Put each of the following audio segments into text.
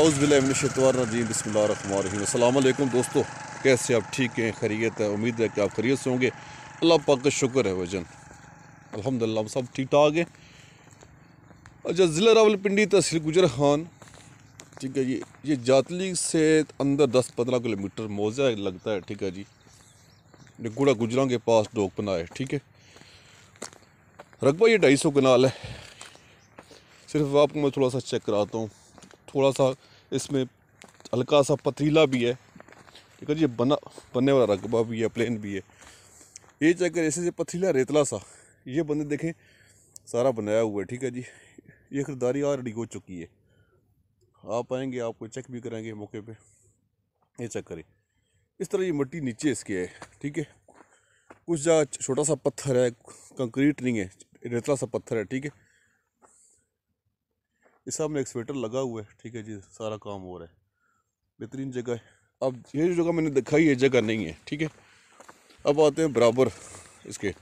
अउज़बिलशतवारजीम बसमीम दोस्तों कैसे आप ठीक हैं खरीत है उम्मीद है कि आप खरीत से होंगे अल्लाह पाक का शुक्र है वजन अलहमदिल्ला हम सब ठीक ठाक हैं अच्छा ज़िला रावलपिंडी तहसील गुजर खान ठीक है जी ये जातली से अंदर दस पंद्रह किलोमीटर मोज़ा लगता है ठीक है जी गुड़ा गुजरा के पास डोकपना है ठीक है रकबा ये ढाई सौ कनाल है सिर्फ आपको मैं थोड़ा सा चेक कराता हूँ थोड़ा सा इसमें हल्का सा पथरीला भी है ठीक है जी बना बनने वाला रकबा भी है प्लेन भी है ये चक्कर ऐसे से पथरीला रेतला सा ये बंदे देखें सारा बनाया हुआ है ठीक है जी ये खरीदारी ऑलरेडी हो चुकी है आप आएंगे आपको चेक भी करेंगे मौके पे ये चेक करें इस तरह ये मिट्टी नीचे इसके है ठीक है कुछ जगह छोटा सा पत्थर है कंक्रीट नहीं है रेतला सा पत्थर है ठीक है इस साहब में एक्सवेटर लगा हुआ है ठीक है जी सारा काम हो रहा है बेहतरीन जगह है अब ये जो जगह मैंने दिखाई ये जगह नहीं है ठीक है अब आते हैं बराबर इसके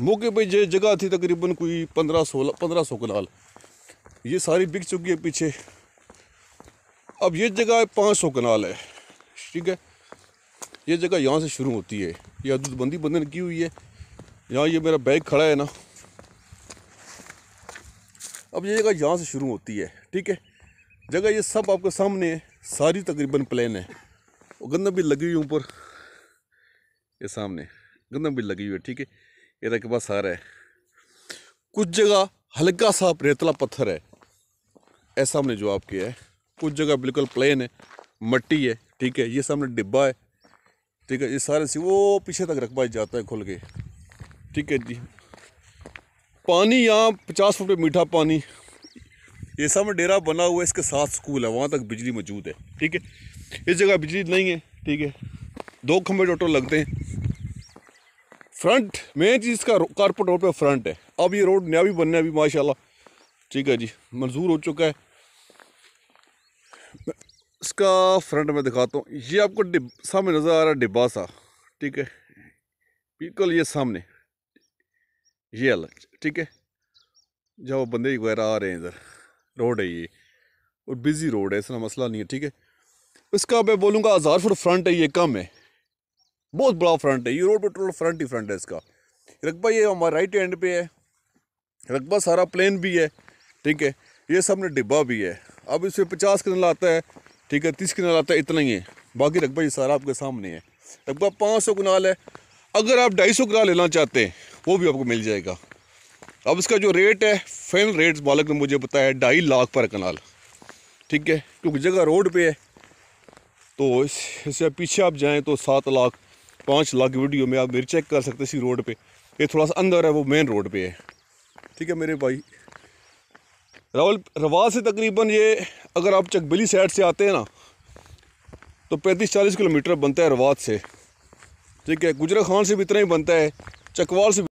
मौके पे ये जगह थी तकरीबन कोई पंद्रह सोलह पंद्रह सौ कनाल ये सारी बिक चुकी है पीछे अब ये जगह पाँच सौ कनाल है ठीक है ये जगह यहाँ से शुरू होती है ये हदूदबंदी बंधन की हुई है यहाँ ये मेरा बैग खड़ा है ना अब ये जगह यहाँ से शुरू होती है ठीक है जगह ये सब आपके सामने है सारी तकरीबन प्लेन है और गंदम भी लगी हुई ऊपर ये सामने गंदम भी लगी हुई है ठीक है ये तक पास सारा है कुछ जगह हल्का सा रेतला पत्थर है ऐसा हमने जो आपके है कुछ जगह बिल्कुल प्लेन है मट्टी है ठीक है ये सामने डिब्बा है ठीक है ये सारे से वो पीछे तक रकबा जाता है खुल के ठीक है जी पानी यहाँ पचास फुट पे मीठा पानी ये सब डेरा बना हुआ है इसके साथ स्कूल है वहाँ तक बिजली मौजूद है ठीक है इस जगह बिजली नहीं है ठीक है दो खम्भे टोटल लगते हैं फ्रंट मेन चीज़ इसका कारपोट रोड पर फ्रंट है अब ये रोड नया भी बनना है अभी माशाल्लाह ठीक है जी मंजूर हो चुका है इसका फ्रंट में दिखाता हूँ ये आपको सामने नज़र आ रहा है डिब्बा सा ठीक है बिल्कुल ये सामने ये वाला ठीक है जहाँ बंदे वगैरह आ रहे हैं इधर रोड है ये और बिज़ी रोड है इसका मसला नहीं है ठीक है इसका मैं बोलूँगा हज़ार फुट फ्रंट है ये कम है बहुत बड़ा फ्रंट है ये रोड पर टोटल फ्रंट ही फ्रंट है इसका रकबा ये हमारे राइट हैंड पे है रकबा सारा प्लेन भी है ठीक है ये सामने डिब्बा भी है अब इसमें पचास कनाल आता है ठीक है तीस कनाल आता है इतना ही है बाकी रकबा ये सारा आपके सामने है रकबा पाँच सौ कनाल है अगर आप ढाई सौ लेना चाहते हैं वो भी आपको मिल जाएगा अब इसका जो रेट है फाइनल रेट बालक ने मुझे बताया ढाई लाख पर कनाल ठीक है क्योंकि जगह रोड पे है तो इस, इससे पीछे आप जाएँ तो सात लाख पाँच लाख वीडियो में आप मेरी चेक कर सकते इसी रोड पे ये थोड़ा सा अंदर है वो मेन रोड पे है ठीक है मेरे भाई रावल रवाज से तकरीबन ये अगर आप चकबली साइड से आते हैं ना तो पैंतीस चालीस किलोमीटर बनता है रवाज से ठीक है गुजरा खान से भी इतना ही बनता है चकवाल से